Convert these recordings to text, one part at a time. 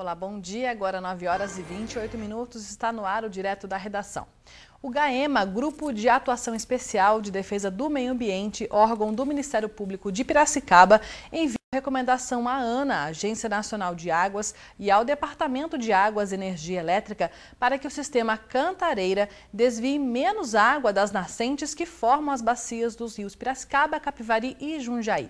Olá, bom dia. Agora 9 horas e 28 minutos está no ar o direto da redação. O GAEMA, Grupo de Atuação Especial de Defesa do Meio Ambiente, órgão do Ministério Público de Piracicaba, envia recomendação à ANA, Agência Nacional de Águas, e ao Departamento de Águas e Energia Elétrica para que o sistema Cantareira desvie menos água das nascentes que formam as bacias dos rios Piracicaba, Capivari e Jundiaí.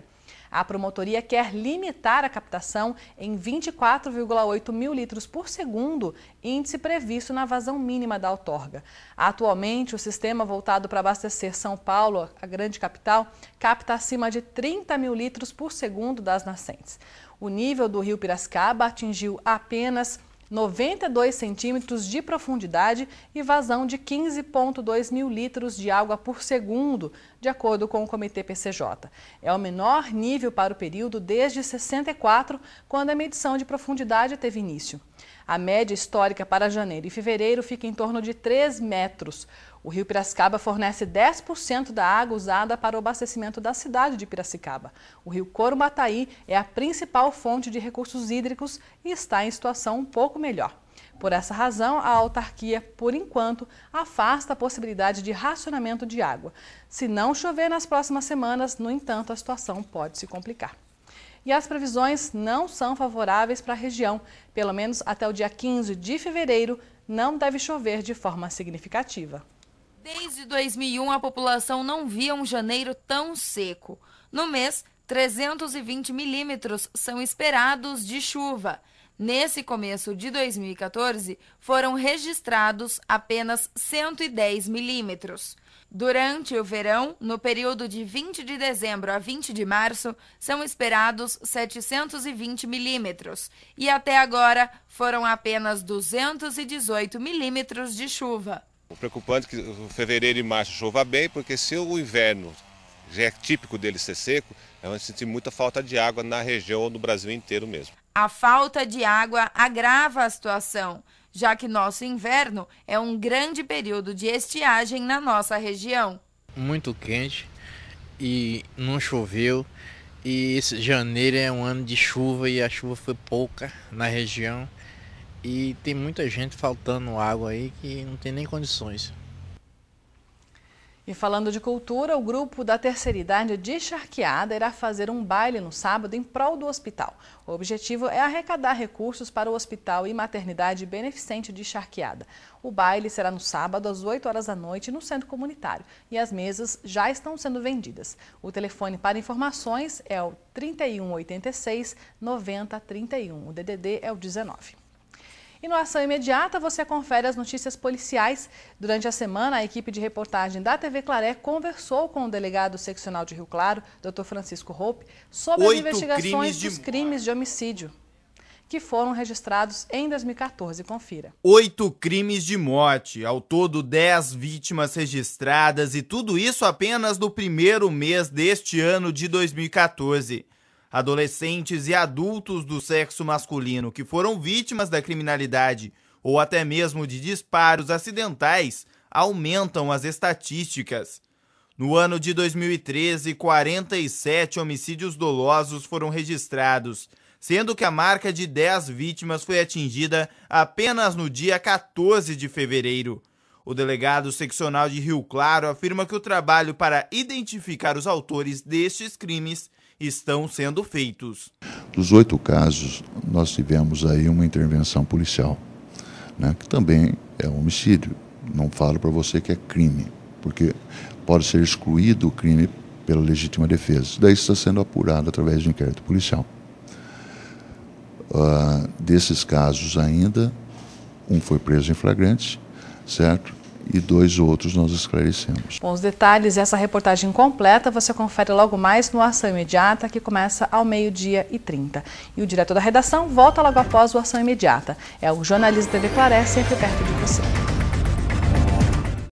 A promotoria quer limitar a captação em 24,8 mil litros por segundo, índice previsto na vazão mínima da outorga. Atualmente, o sistema voltado para abastecer São Paulo, a grande capital, capta acima de 30 mil litros por segundo das nascentes. O nível do rio Piracicaba atingiu apenas 92 centímetros de profundidade e vazão de 15,2 mil litros de água por segundo, de acordo com o Comitê PCJ. É o menor nível para o período desde 64, quando a medição de profundidade teve início. A média histórica para janeiro e fevereiro fica em torno de 3 metros. O rio Piracicaba fornece 10% da água usada para o abastecimento da cidade de Piracicaba. O rio Corumbataí é a principal fonte de recursos hídricos e está em situação um pouco melhor. Por essa razão, a autarquia, por enquanto, afasta a possibilidade de racionamento de água. Se não chover nas próximas semanas, no entanto, a situação pode se complicar e as previsões não são favoráveis para a região. Pelo menos até o dia 15 de fevereiro, não deve chover de forma significativa. Desde 2001, a população não via um janeiro tão seco. No mês, 320 milímetros são esperados de chuva. Nesse começo de 2014, foram registrados apenas 110 milímetros. Durante o verão, no período de 20 de dezembro a 20 de março, são esperados 720 milímetros e até agora foram apenas 218 milímetros de chuva. O preocupante é que fevereiro e março chova bem, porque se o inverno já é típico dele ser seco, a é gente sente muita falta de água na região ou no Brasil inteiro mesmo. A falta de água agrava a situação, já que nosso inverno é um grande período de estiagem na nossa região. Muito quente e não choveu. E esse janeiro é um ano de chuva e a chuva foi pouca na região. E tem muita gente faltando água aí que não tem nem condições. E falando de cultura, o grupo da terceira idade de Charqueada irá fazer um baile no sábado em prol do hospital. O objetivo é arrecadar recursos para o Hospital e Maternidade Beneficente de Charqueada. O baile será no sábado às 8 horas da noite no centro comunitário e as mesas já estão sendo vendidas. O telefone para informações é o 3186 9031. O DDD é o 19. E no Ação Imediata você confere as notícias policiais. Durante a semana, a equipe de reportagem da TV Claré conversou com o delegado seccional de Rio Claro, Dr. Francisco Roupe, sobre Oito as investigações crimes de... dos crimes de homicídio que foram registrados em 2014. Confira. Oito crimes de morte, ao todo dez vítimas registradas e tudo isso apenas no primeiro mês deste ano de 2014 adolescentes e adultos do sexo masculino que foram vítimas da criminalidade ou até mesmo de disparos acidentais aumentam as estatísticas. No ano de 2013, 47 homicídios dolosos foram registrados, sendo que a marca de 10 vítimas foi atingida apenas no dia 14 de fevereiro. O delegado seccional de Rio Claro afirma que o trabalho para identificar os autores destes crimes estão sendo feitos. Dos oito casos, nós tivemos aí uma intervenção policial, né, que também é homicídio. Não falo para você que é crime, porque pode ser excluído o crime pela legítima defesa. Isso daí está sendo apurado através de um inquérito policial. Uh, desses casos ainda, um foi preso em flagrante, certo? e dois outros nós esclarecemos. Com os detalhes e essa reportagem completa você confere logo mais no Ação Imediata, que começa ao meio-dia e 30. E o diretor da redação volta logo após o Ação Imediata. É o jornalista TV Claré, sempre perto de você.